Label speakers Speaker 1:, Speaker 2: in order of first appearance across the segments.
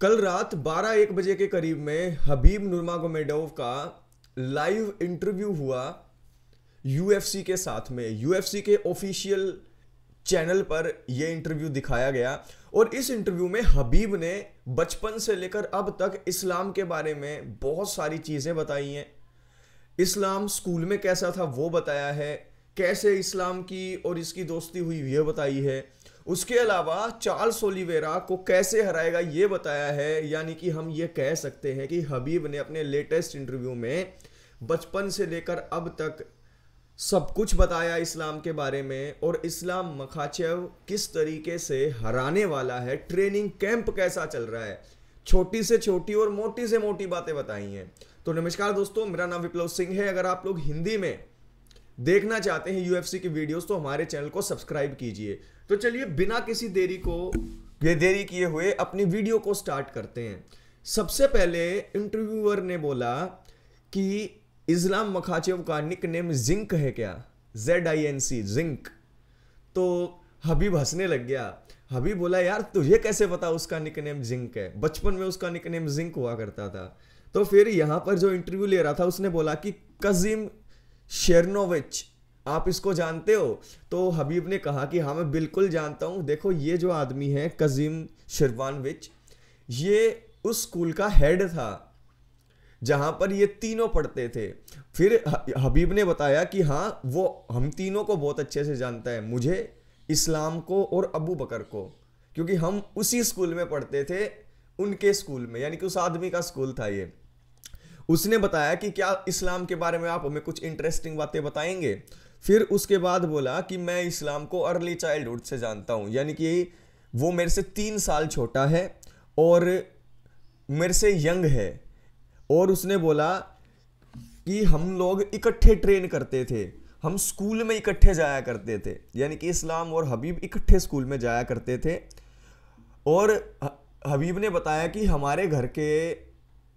Speaker 1: कल रात 12 एक बजे के करीब में हबीब नूरमागोमेडोव का लाइव इंटरव्यू हुआ यूएफसी के साथ में यूएफसी के ऑफिशियल चैनल पर यह इंटरव्यू दिखाया गया और इस इंटरव्यू में हबीब ने बचपन से लेकर अब तक इस्लाम के बारे में बहुत सारी चीज़ें बताई हैं इस्लाम स्कूल में कैसा था वो बताया है कैसे इस्लाम की और इसकी दोस्ती हुई यह बताई है उसके अलावा चार्ल्स ओलिवेरा को कैसे हराएगा ये बताया है यानी कि हम ये कह सकते हैं कि हबीब ने अपने लेटेस्ट इंटरव्यू में बचपन से लेकर अब तक सब कुछ बताया इस्लाम के बारे में और इस्लाम मखाचेव किस तरीके से हराने वाला है ट्रेनिंग कैंप कैसा चल रहा है छोटी से छोटी और मोटी से मोटी बातें बताई हैं तो नमस्कार दोस्तों मेरा नाम विप्लव सिंह है अगर आप लोग हिंदी में देखना चाहते हैं यूएफसी की वीडियोस तो हमारे चैनल को सब्सक्राइब कीजिए तो चलिए बिना किसी देरी को ये देरी किए हुए अपनी वीडियो को स्टार्ट करते हैं सबसे पहले इंटरव्यूअर ने बोला कि इस्लाम मखाचेव का निक नेम जिंक है क्या Z I N C zinc तो हबीब हंसने लग गया हबीब बोला यार तुझे कैसे पता उसका निक नेम जिंक है बचपन में उसका निक नेम जिंक हुआ करता था तो फिर यहाँ पर जो इंटरव्यू ले रहा था उसने बोला कि कजिम शेरनोविच आप इसको जानते हो तो हबीब ने कहा कि हाँ मैं बिल्कुल जानता हूँ देखो ये जो आदमी है कज़ीम शिरवान विच ये उस स्कूल का हेड था जहाँ पर ये तीनों पढ़ते थे फिर हबीब ने बताया कि हाँ वो हम तीनों को बहुत अच्छे से जानता है मुझे इस्लाम को और अबू बकर को क्योंकि हम उसी स्कूल में पढ़ते थे उनके स्कूल में यानी कि उस आदमी का स्कूल था ये उसने बताया कि क्या इस्लाम के बारे में आप हमें कुछ इंटरेस्टिंग बातें बताएंगे फिर उसके बाद बोला कि मैं इस्लाम को अर्ली चाइल्डहुड से जानता हूँ यानी कि वो मेरे से तीन साल छोटा है और मेरे से यंग है और उसने बोला कि हम लोग इकट्ठे ट्रेन करते थे हम स्कूल में इकट्ठे जाया करते थे यानी कि इस्लाम और हबीब इकट्ठे स्कूल में जाया करते थे और हबीब ने बताया कि हमारे घर के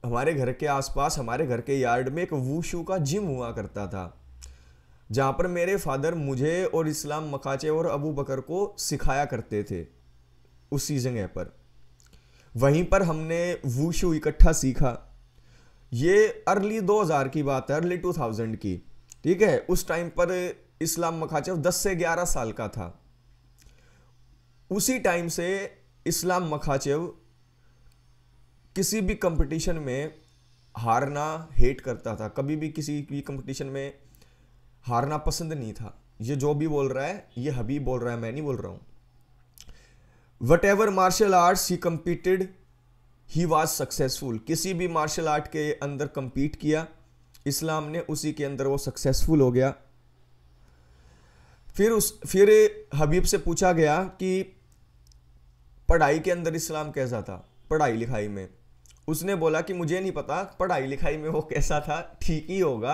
Speaker 1: हमारे घर के आसपास हमारे घर के यार्ड में एक वूशू का जिम हुआ करता था जहाँ पर मेरे फादर मुझे और इस्लाम मकाचे और अबू बकर को सिखाया करते थे उसी जगह पर वहीं पर हमने वूशू इकट्ठा सीखा ये अर्ली 2000 की बात है अर्ली 2000 की ठीक है उस टाइम पर इस्लाम मखाचे 10 से 11 साल का था उसी टाइम से इस्लाम मखाचेव किसी भी कंपटीशन में हारना हेट करता था कभी भी किसी भी कंपटीशन में हारना पसंद नहीं था ये जो भी बोल रहा है ये हबीब बोल रहा है मैं नहीं बोल रहा हूं whatever martial arts he competed he was successful किसी भी मार्शल आर्ट के अंदर कंपीट किया इस्लाम ने उसी के अंदर वो सक्सेसफुल हो गया फिर उस फिर हबीब से पूछा गया कि पढ़ाई के अंदर इस्लाम कैसा था पढ़ाई लिखाई में उसने बोला कि मुझे नहीं पता पढ़ाई लिखाई में वो कैसा था ठीक ही होगा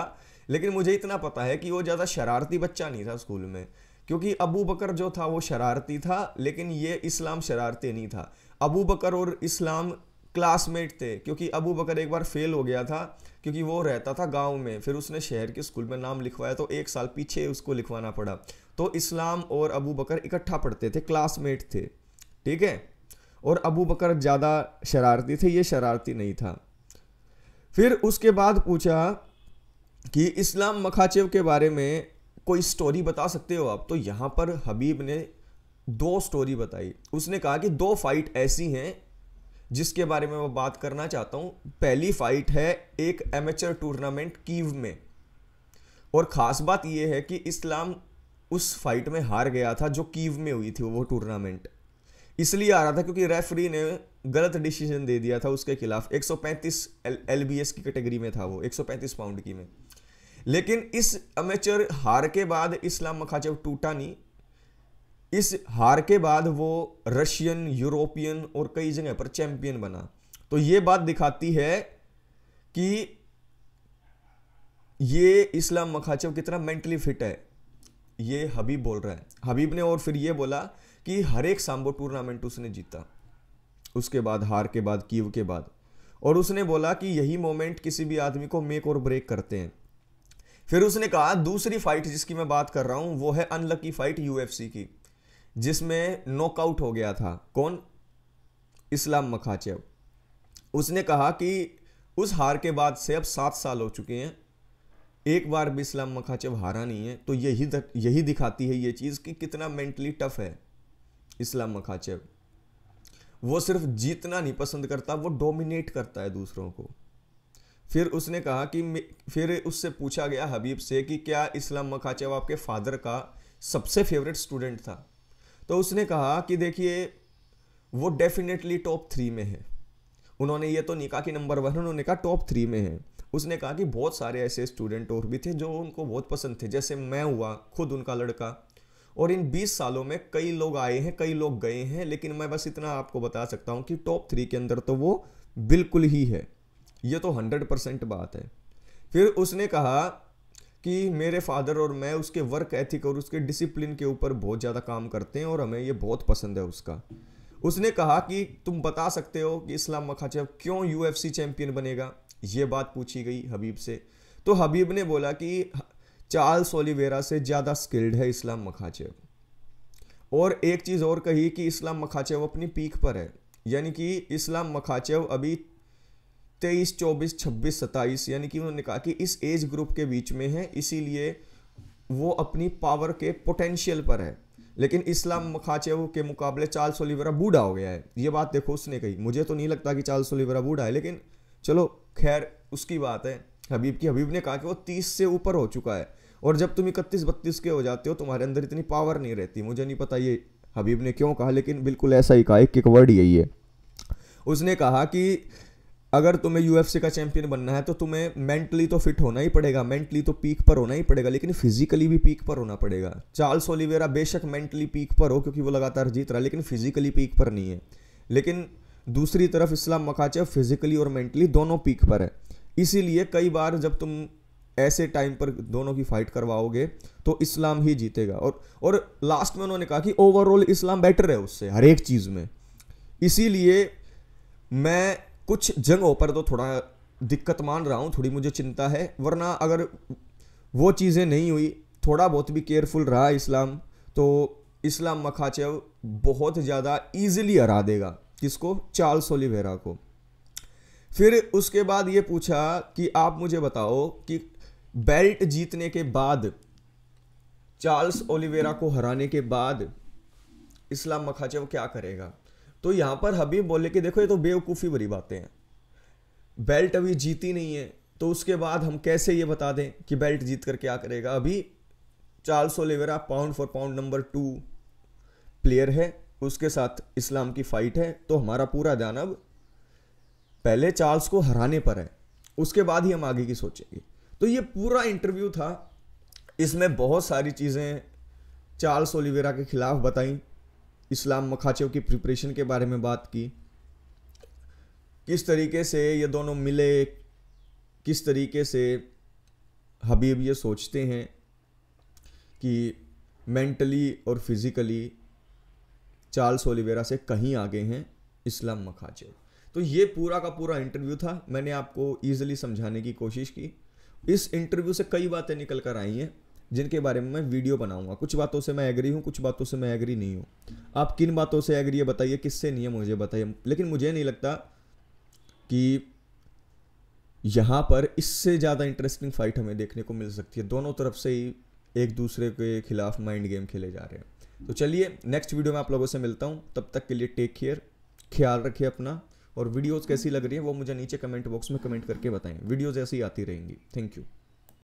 Speaker 1: लेकिन मुझे इतना पता है कि वो ज़्यादा शरारती बच्चा नहीं था स्कूल में क्योंकि अबू बकर जो था वो शरारती था लेकिन ये इस्लाम शरारती नहीं था अबू बकर और इस्लाम क्लासमेट थे क्योंकि अबू बकर एक बार फेल हो गया था क्योंकि वो रहता था गांव में फिर उसने शहर के स्कूल में नाम लिखवाया तो एक साल पीछे उसको लिखवाना पड़ा तो इस्लाम और अबू बकर इकट्ठा पढ़ते थे क्लासमेट थे ठीक है और अबू बकर ज़्यादा शरारती थे ये शरारती नहीं था फिर उसके बाद पूछा कि इस्लाम मखाचेव के बारे में कोई स्टोरी बता सकते हो आप तो यहाँ पर हबीब ने दो स्टोरी बताई उसने कहा कि दो फाइट ऐसी हैं जिसके बारे में मैं बात करना चाहता हूँ पहली फाइट है एक एमेचर टूर्नामेंट कीव में और ख़ास बात यह है कि इस्लाम उस फाइट में हार गया था जो कीव में हुई थी वो टूर्नामेंट इसलिए आ रहा था क्योंकि रेफरी ने गलत डिसीजन दे दिया था उसके खिलाफ 135 एल एल की कैटेगरी में था वो 135 पाउंड की में लेकिन इस अमेचर हार के बाद इस्लाम मखाचेव टूटा नहीं इस हार के बाद वो रशियन यूरोपियन और कई जगह पर चैंपियन बना तो ये बात दिखाती है कि ये इस्लाम मखाचेव कितना मेंटली फिट है ये हबीब बोल रहा है हबीब ने और फिर ये बोला कि हर एक सांबो टूर्नामेंट उसने जीता उसके बाद हार के बाद कीव के बाद और उसने बोला कि यही मोमेंट किसी भी आदमी को मेक और ब्रेक करते हैं फिर उसने कहा दूसरी फाइट जिसकी मैं बात कर रहा हूँ वो है अनलकी फाइट यूएफसी की जिसमें नॉकआउट हो गया था कौन इस्लाम मखाचेव उसने कहा कि उस हार के बाद से अब सात साल हो चुके हैं एक बार भी इस्लाम मखाचेव हारा नहीं है तो यही यही दिखाती है ये चीज़ कि कितना मेंटली टफ है इस्लाम मखाचेव वो सिर्फ जीतना नहीं पसंद करता वो डोमिनेट करता है दूसरों को फिर उसने कहा कि फिर उससे पूछा गया हबीब से कि क्या इस्लाम मखाचेव आपके फादर का सबसे फेवरेट स्टूडेंट था तो उसने कहा कि देखिए वो डेफिनेटली टॉप थ्री में है उन्होंने ये तो नहीं कहा कि नंबर वन उन्होंने कहा टॉप थ्री में है उसने कहा कि बहुत सारे ऐसे स्टूडेंट और भी थे जो उनको बहुत पसंद थे जैसे मैं हुआ खुद उनका लड़का और इन 20 सालों में कई लोग आए हैं कई लोग गए हैं लेकिन मैं बस इतना आपको बता सकता हूँ कि टॉप थ्री के अंदर तो वो बिल्कुल ही है ये तो हंड्रेड परसेंट बात है फिर उसने कहा कि मेरे फादर और मैं उसके वर्क एथिक और उसके डिसिप्लिन के ऊपर बहुत ज़्यादा काम करते हैं और हमें ये बहुत पसंद है उसका उसने कहा कि तुम बता सकते हो कि इस्लाम मखाचेव क्यों यूएफसी चैंपियन बनेगा ये बात पूछी गई हबीब से तो हबीब ने बोला कि चार्ल ओलिवेरा से ज़्यादा स्किल्ड है इस्लाम मखाचेव और एक चीज़ और कही कि इस्लाम मखाचेव अपनी पीक पर है यानी कि इस्लाम मखाचेव अभी तेईस चौबीस छब्बीस सत्ताईस यानी कि उन्होंने कहा कि इस एज ग्रुप के बीच में है इसीलिए वो अपनी पावर के पोटेंशियल पर है लेकिन इस्लाम मखाचेव के मुकाबले चार्ल्स ओलिवरा बूढ़ा हो गया है ये बात देखो उसने कही मुझे तो नहीं लगता कि चार्ल्स ओलिवरा बूढ़ा है लेकिन चलो खैर उसकी बात है हबीब की हबीब ने कहा कि वो तीस से ऊपर हो चुका है और जब तुम इकतीस बत्तीस के हो जाते हो तुम्हारे अंदर इतनी पावर नहीं रहती मुझे नहीं पता ये हबीब ने क्यों कहा लेकिन बिल्कुल ऐसा ही कहा एक वर्ड यही है उसने कहा कि अगर तुम्हें यू का चैंपियन बनना है तो तुम्हें मेंटली तो फिट होना ही पड़ेगा मेंटली तो पीक पर होना ही पड़ेगा लेकिन फिजिकली भी पीक पर होना पड़ेगा चार्ल्स ओलिवेरा बेशक मेंटली पीक पर हो क्योंकि वो लगातार जीत रहा है लेकिन फिजिकली पीक पर नहीं है लेकिन दूसरी तरफ इस्लाम मकाचे फिजिकली और मेंटली दोनों पीक पर है इसीलिए कई बार जब तुम ऐसे टाइम पर दोनों की फाइट करवाओगे तो इस्लाम ही जीतेगा और और लास्ट में उन्होंने कहा कि ओवरऑल इस्लाम बेटर है उससे हर एक चीज़ में इसीलिए मैं कुछ जगहों पर तो थोड़ा दिक्कत मान रहा हूँ थोड़ी मुझे चिंता है वरना अगर वो चीज़ें नहीं हुई थोड़ा बहुत भी केयरफुल रहा इस्लाम तो इस्लाम मखाचेव बहुत ज़्यादा ईजिली हरा देगा किसको चार्ल्स ओलिवेरा को फिर उसके बाद ये पूछा कि आप मुझे बताओ कि बेल्ट जीतने के बाद चार्ल्स ओलिवेरा को हराने के बाद इस्लाम मखाचेव क्या करेगा तो यहाँ पर हबीब बोले कि देखो ये तो बेवकूफ़ी भरी बातें हैं बेल्ट अभी जीती नहीं है तो उसके बाद हम कैसे ये बता दें कि बेल्ट जीत कर क्या करेगा अभी Charles Oliveira pound for pound number two player है उसके साथ इस्लाम की फ़ाइट है तो हमारा पूरा ध्यान अब पहले चार्ल्स को हराने पर है उसके बाद ही हम आगे की सोचेंगे तो ये पूरा इंटरव्यू था इसमें बहुत सारी चीज़ें चार्ल्स ओलिवेरा के खिलाफ बताई इस्लाम मखाचेव की प्रिपरेशन के बारे में बात की किस तरीके से ये दोनों मिले किस तरीके से हबीब ये सोचते हैं कि मेंटली और फिज़िकली चार्ल्स ओलिवेरा से कहीं आगे हैं इस्लाम मखाचेव तो ये पूरा का पूरा इंटरव्यू था मैंने आपको ईजिली समझाने की कोशिश की इस इंटरव्यू से कई बातें निकल कर आई हैं जिनके बारे में मैं वीडियो बनाऊंगा कुछ बातों से मैं एग्री हूँ कुछ बातों से मैं एग्री नहीं हूँ आप किन बातों से एग्री है बताइए किससे नहीं है मुझे बताइए लेकिन मुझे नहीं लगता कि यहाँ पर इससे ज़्यादा इंटरेस्टिंग फाइट हमें देखने को मिल सकती है दोनों तरफ से ही एक दूसरे के खिलाफ माइंड गेम खेले जा रहे हैं तो चलिए नेक्स्ट वीडियो में आप लोगों से मिलता हूँ तब तक के लिए टेक केयर ख्याल रखिए अपना और वीडियोस कैसी लग रही है वो मुझे नीचे कमेंट बॉक्स में कमेंट करके बताएं वीडियोस ऐसी आती रहेंगी थैंक यू